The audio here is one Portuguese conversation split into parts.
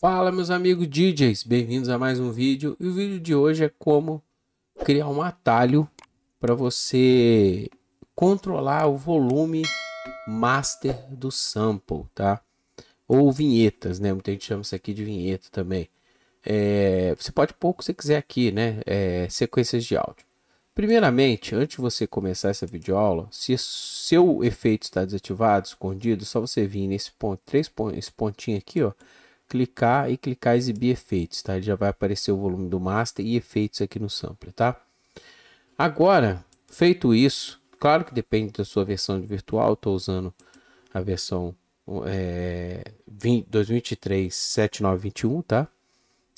Fala meus amigos DJs, bem-vindos a mais um vídeo. E o vídeo de hoje é como criar um atalho para você controlar o volume master do sample, tá? Ou vinhetas, né? Muita gente chama isso aqui de vinheta também. É... você pode pôr o que você quiser aqui, né? É... sequências de áudio. Primeiramente, antes de você começar essa videoaula, se seu efeito está desativado, escondido, só você vir nesse ponto, três pontos, esse pontinho aqui, ó clicar e clicar exibir efeitos, tá? Ele já vai aparecer o volume do master e efeitos aqui no sample tá? Agora, feito isso, claro que depende da sua versão de virtual, estou usando a versão é, 2023 7921, tá?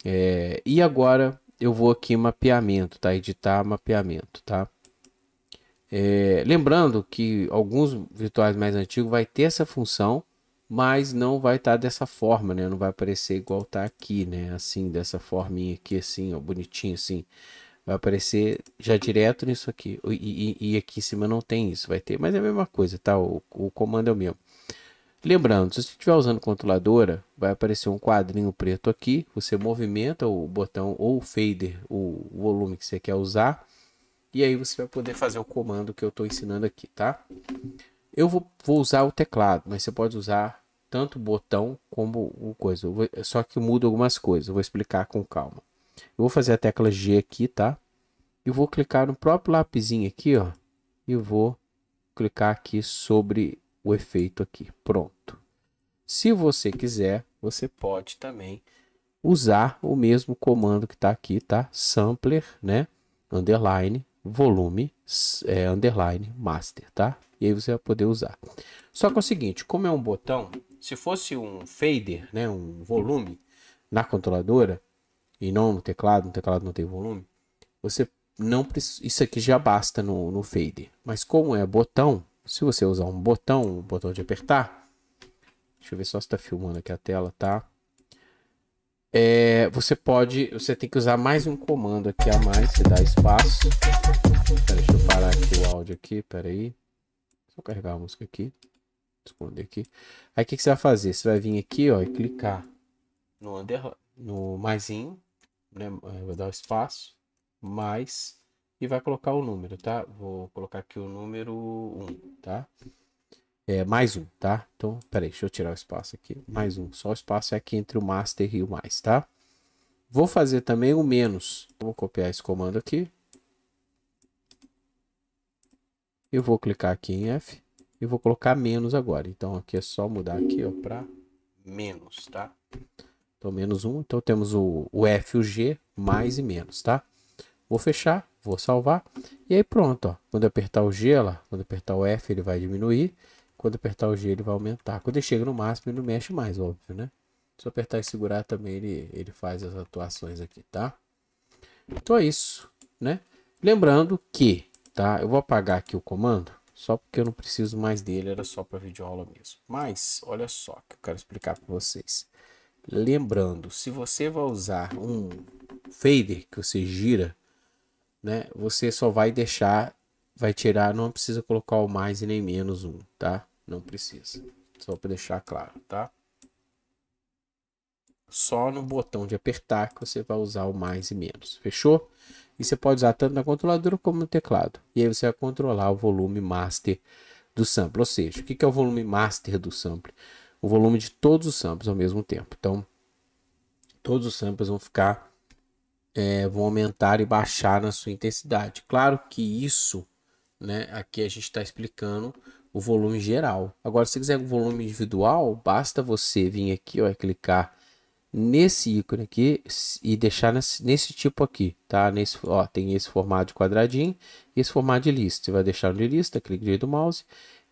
É, e agora eu vou aqui em mapeamento, tá? Editar mapeamento, tá? É, lembrando que alguns virtuais mais antigos vai ter essa função, mas não vai estar tá dessa forma, né? Não vai aparecer igual tá aqui, né? Assim, dessa forminha aqui, assim, ó, bonitinho assim. Vai aparecer já direto nisso aqui. E, e, e aqui em cima não tem isso, vai ter, mas é a mesma coisa, tá? O, o comando é o mesmo. Lembrando, se você estiver usando controladora, vai aparecer um quadrinho preto aqui. Você movimenta o botão ou o fader, o volume que você quer usar. E aí você vai poder fazer o comando que eu estou ensinando aqui, tá? Eu vou, vou usar o teclado, mas você pode usar tanto o botão como o coisa. Vou, é só que muda algumas coisas, eu vou explicar com calma. Eu vou fazer a tecla G aqui, tá? E vou clicar no próprio lapisinho aqui, ó. E vou clicar aqui sobre o efeito aqui. Pronto. Se você quiser, você pode também usar o mesmo comando que está aqui, tá? Sampler, né? Underline, volume, é, underline, master, tá? E aí você vai poder usar. Só que é o seguinte, como é um botão, se fosse um fader, né, um volume na controladora e não no teclado, no teclado não tem volume, você não precisa, isso aqui já basta no, no fader. Mas como é botão, se você usar um botão, um botão de apertar, deixa eu ver só se está filmando aqui a tela, tá? É, você pode, você tem que usar mais um comando aqui a mais, você dá espaço. Deixa eu parar aqui o áudio aqui, peraí. Só carregar a música aqui esconder aqui. Aí o que, que, você vai fazer? Você vai vir aqui, ó, e clicar no under, no maisinho, né? Eu é, vou dar o espaço, mais, e vai colocar o número, tá? Vou colocar aqui o número 1, tá? É, mais um, tá? Então, peraí, deixa eu tirar o espaço aqui. Mais um, só o espaço é aqui entre o master e o mais, tá? Vou fazer também o menos. Vou copiar esse comando aqui. Eu vou clicar aqui em F. Eu vou colocar menos agora. Então aqui é só mudar aqui, ó, para menos, tá? Então menos um. Então temos o, o F, o G, mais e menos, tá? Vou fechar, vou salvar. E aí pronto, ó. Quando apertar o G, lá, quando apertar o F, ele vai diminuir. Quando apertar o G, ele vai aumentar. Quando ele chega no máximo, ele não mexe mais, óbvio, né? Se eu apertar e segurar também, ele, ele faz as atuações aqui, tá? Então é isso, né? Lembrando que, tá? Eu vou apagar aqui o comando. Só porque eu não preciso mais dele, era só para vídeo aula mesmo. Mas, olha só que eu quero explicar para vocês. Lembrando, se você vai usar um fader que você gira, né? Você só vai deixar, vai tirar, não precisa colocar o mais e nem menos um, tá? Não precisa. Só para deixar claro, tá? Só no botão de apertar que você vai usar o mais e menos. Fechou? E você pode usar tanto na controladora como no teclado. E aí você vai controlar o volume master do sample. Ou seja, o que é o volume master do sample? O volume de todos os samples ao mesmo tempo. Então, todos os samples vão ficar, é, vão aumentar e baixar na sua intensidade. Claro que isso, né, aqui a gente está explicando o volume geral. Agora, se quiser o volume individual, basta você vir aqui ó, e clicar nesse ícone aqui e deixar nesse, nesse, tipo aqui, tá? Nesse, ó, tem esse formato de quadradinho esse formato de lista. Você vai deixar no lista, clique direito do mouse,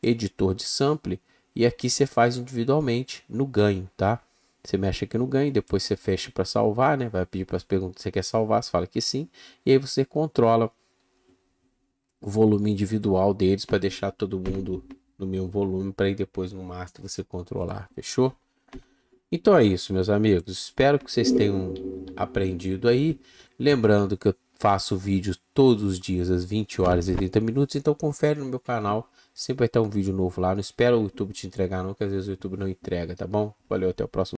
editor de sample e aqui você faz individualmente no ganho, tá? Você mexe aqui no ganho, depois você fecha para salvar, né? Vai pedir para as perguntas se você quer salvar, você fala que sim, e aí você controla o volume individual deles para deixar todo mundo no mesmo volume para aí depois no master você controlar, fechou? Então é isso, meus amigos. Espero que vocês tenham aprendido aí. Lembrando que eu faço vídeos todos os dias às 20 horas e 30 minutos. Então confere no meu canal. Sempre vai ter um vídeo novo lá. Não espera o YouTube te entregar não, que às vezes o YouTube não entrega, tá bom? Valeu, até o próximo.